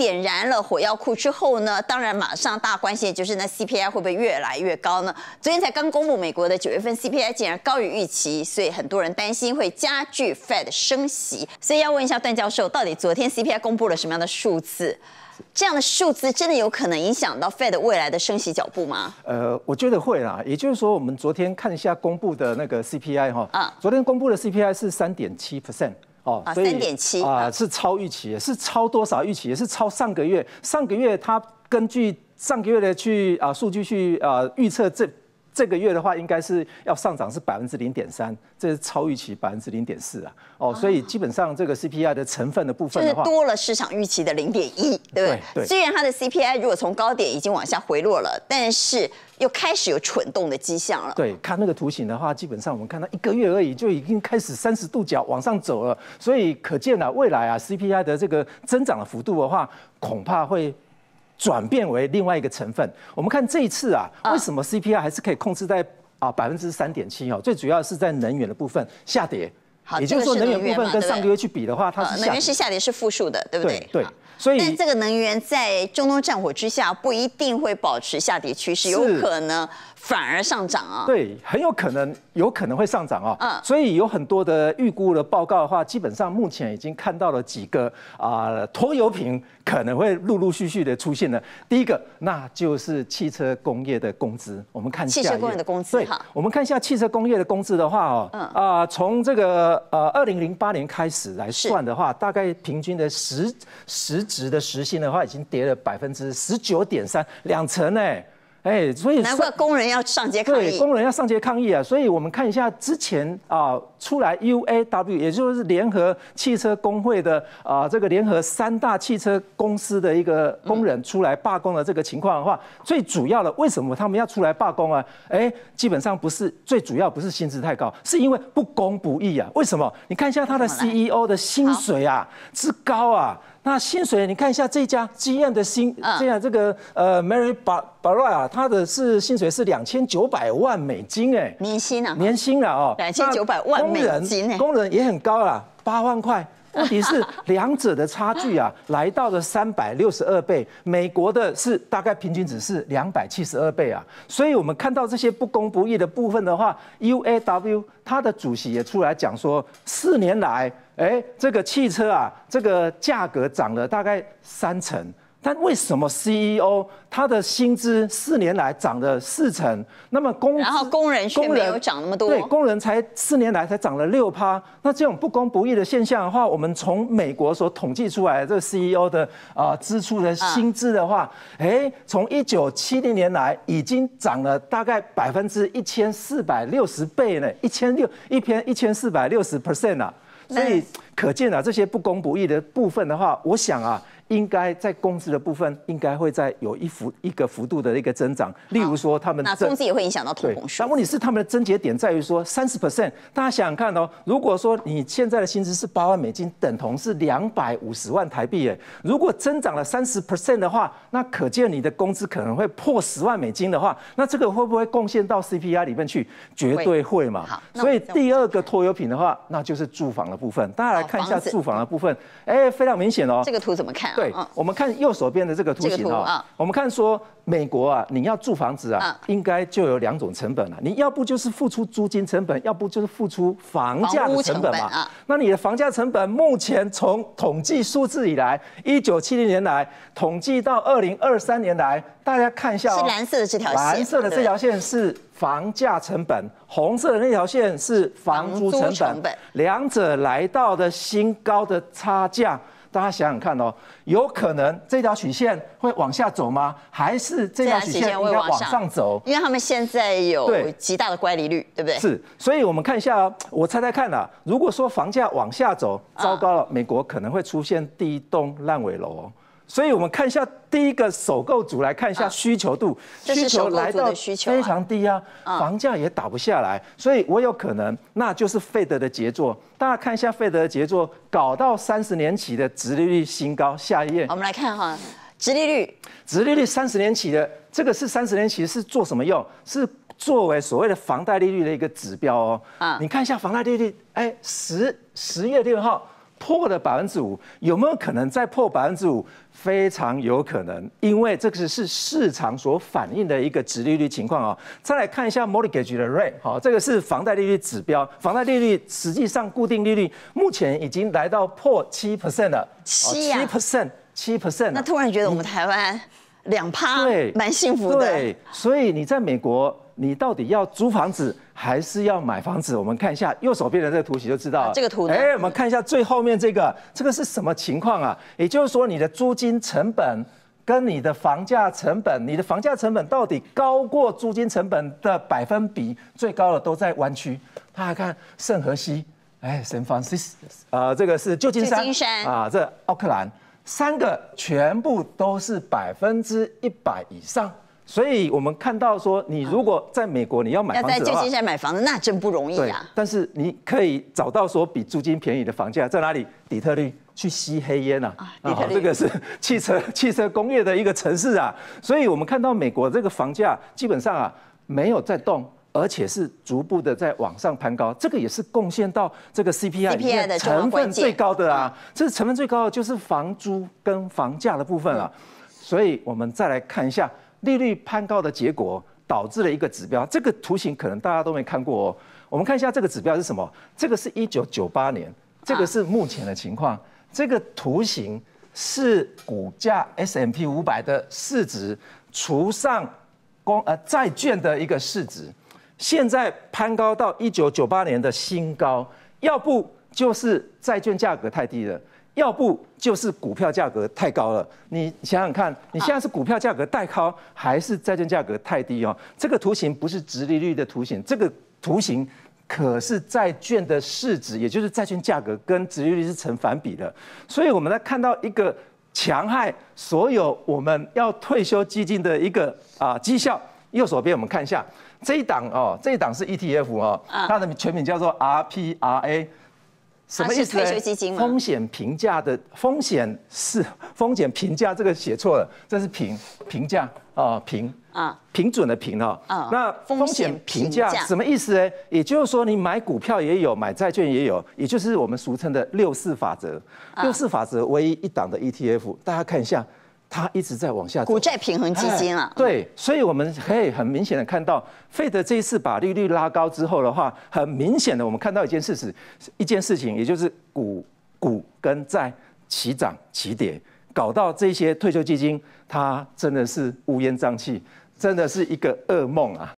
点燃了火药库之后呢？当然，马上大关系就是那 CPI 会不会越来越高呢？昨天才刚公布美国的九月份 CPI 竟然高于预期，所以很多人担心会加剧 Fed 升息。所以要问一下段教授，到底昨天 CPI 公布了什么样的数字？这样的数字真的有可能影响到 Fed 未来的升息脚步吗？呃，我觉得会啦。也就是说，我们昨天看一下公布的那个 CPI 哈，啊，昨天公布的 CPI 是三点七 percent。哦，三点七啊，是超预期，是超多少预期？是超上个月，上个月他根据上个月的去啊数据去啊预测这。这个月的话，应该是要上涨是百分之零点三，这是超预期百分之零点四啊。哦，所以基本上这个 C P I 的成分的部分的话，多了市场预期的零点一，对不对？虽然它的 C P I 如果从高点已经往下回落了，但是又开始有蠢动的迹象了。对，看那个图形的话，基本上我们看到一个月而已就已经开始三十度角往上走了，所以可见了未来啊 C P I 的这个增长的幅度的话，恐怕会。转变为另外一个成分。我们看这一次啊，为什么 C P I 还是可以控制在啊百分之三点七哦？最主要是在能源的部分下跌。好，也就是说能源部分跟上个月去比的话，它能源是下跌是负数的，对不对？对。所以，但这个能源在中东战火之下，不一定会保持下跌趋势，有可能。反而上涨啊？对，很有可能，有可能会上涨哦。嗯，所以有很多的预估的报告的话，基本上目前已经看到了几个啊拖油瓶可能会陆陆续续的出现了。第一个，那就是汽车工业的工资。我们看汽车工业的工资对，我们看一下汽车工业的工资的话哦，嗯啊，从这个呃二零零八年开始来算的话，大概平均的实实值的时薪的话，已经跌了百分之十九点三，两成呢。哎，所以难怪工人要上街抗议。对，工人要上街抗议啊！所以我们看一下之前啊，出来 UAW，也就是联合汽车工会的啊，这个联合三大汽车公司的一个工人出来罢工的这个情况的话，最主要的为什么他们要出来罢工啊？哎，基本上不是最主要不是薪资太高，是因为不公不义啊！为什么？你看一下他的 CEO 的薪水啊，之高啊！那薪水，你看一下这家经验的薪，这样这个呃，Mary Bar b a r 啊，他的是薪水是两千九百万美金哎，年薪啊，年薪啊哦，两千九百万美金呢，工人也很高啦，八万块。问题是两者的差距啊，来到了三百六十二倍，美国的是大概平均值是两百七十二倍啊，所以我们看到这些不公不义的部分的话，U A W 它的主席也出来讲说，四年来，哎，这个汽车啊，这个价格涨了大概三成。但为什么 CEO 他的薪资四年来涨了四成？那么工然后工人工人有涨那么多？对，工人才四年来才涨了六趴。那这种不公不义的现象的话，我们从美国所统计出来，这个 CEO 的啊支出的薪资的话，哎，从一九七零年来已经涨了大概百分之一千四百六十倍呢，一千六一篇一千四百六十 percent 啊，所以。可见啊，这些不公不义的部分的话，我想啊，应该在工资的部分应该会在有一幅一个幅度的一个增长。例如说他们那工资也会影响到对，但问题是他们的症结点在于说三十 percent，大家想想看哦，如果说你现在的薪资是八万美金，等同是两百五十万台币，哎，如果增长了三十 percent 的话，那可见你的工资可能会破十万美金的话，那这个会不会贡献到 CPI 里面去？绝对会嘛。所以第二个拖油瓶的话，那就是住房的部分，当然。看一下住房的部分，哎，非常明显哦。这个图怎么看？对我们看右手边的这个图形啊。我们看说美国啊，你要住房子啊，应该就有两种成本了。你要不就是付出租金成本，要不就是付出房价的成本嘛。那你的房价成本，目前从统计数字以来，一九七零年来统计到二零二三年来，大家看一下，是蓝色的这条线，蓝色的这条线是。房价成本，红色的那条线是房租成本，两者来到的新高的差价，大家想想看哦，有可能这条曲线会往下走吗？还是这条曲线会往上走？因为他们现在有极大的乖离率，对不对？是，所以我们看一下，我猜猜看啊，如果说房价往下走，糟糕了，美国可能会出现第一栋烂尾楼哦。所以，我们看一下第一个首购组来看一下需求度，需求来到非常低啊，房价也打不下来，所以我有可能那就是费德的杰作。大家看一下费德的杰作，搞到三十年起的直利率新高。下一页，我们来看哈，直利率，直利率三十年起的这个是三十年起是做什么用？是作为所谓的房贷利率的一个指标哦。啊，你看一下房贷利率，哎，十十月六号。破了百分之五，有没有可能再破百分之五？非常有可能，因为这个是市场所反映的一个值利率情况啊。再来看一下 mortgage 的 rate，好，这个是房贷利率指标。房贷利率实际上固定利率目前已经来到破七 percent 了，七 percent，七 percent。那突然觉得我们台湾？两趴，对，蛮幸福的。对，所以你在美国，你到底要租房子还是要买房子？我们看一下右手边的这个图形就知道了。这个图，哎，我们看一下最后面这个，这个是什么情况啊？也就是说，你的租金成本跟你的房价成本，你的房价成本到底高过租金成本的百分比最高的都在湾区。大家看，圣荷西，哎 s a 西，c i s 呃，这个是旧金山，啊，这奥克兰。三个全部都是百分之一百以上，所以我们看到说，你如果在美国你要买房子要在旧金山买房子那真不容易啊。但是你可以找到说比租金便宜的房价在哪里？底特律，去吸黑烟呐。啊，特这个是汽车汽车工业的一个城市啊，所以我们看到美国这个房价基本上啊没有在动。而且是逐步的在往上攀高，这个也是贡献到这个 CPI 里面的成分最高的啊，这是成分最高的就是房租跟房价的部分了。所以我们再来看一下利率攀高的结果导致了一个指标，这个图形可能大家都没看过，哦。我们看一下这个指标是什么？这个是一九九八年，这个是目前的情况，这个图形是股价 S M P 五百的市值除上光呃债券的一个市值。现在攀高到一九九八年的新高，要不就是债券价格太低了，要不就是股票价格太高了。你想想看，你现在是股票价格太高，还是债券价格太低哦？这个图形不是殖利率的图形，这个图形可是债券的市值，也就是债券价格跟殖利率是成反比的。所以我们在看到一个强害所有我们要退休基金的一个啊绩效，右手边我们看一下。这一档哦，这一档是 ETF 哦，它的全名叫做 RPRa，什么意思？它风险评价的风险是风险评价这个写错了，这是评评价啊评啊评准的评哈。那风险评价什么意思呢？也就是说你买股票也有，买债券也有，也就是我们俗称的六四法则。六四法则唯一一档的 ETF，大家看一下。它一直在往下走，股债平衡基金啊，对，所以我们可以很明显的看到，费德这一次把利率拉高之后的话，很明显的我们看到一件事是，一件事情，也就是股股跟债齐涨齐跌，搞到这些退休基金，它真的是乌烟瘴气，真的是一个噩梦啊。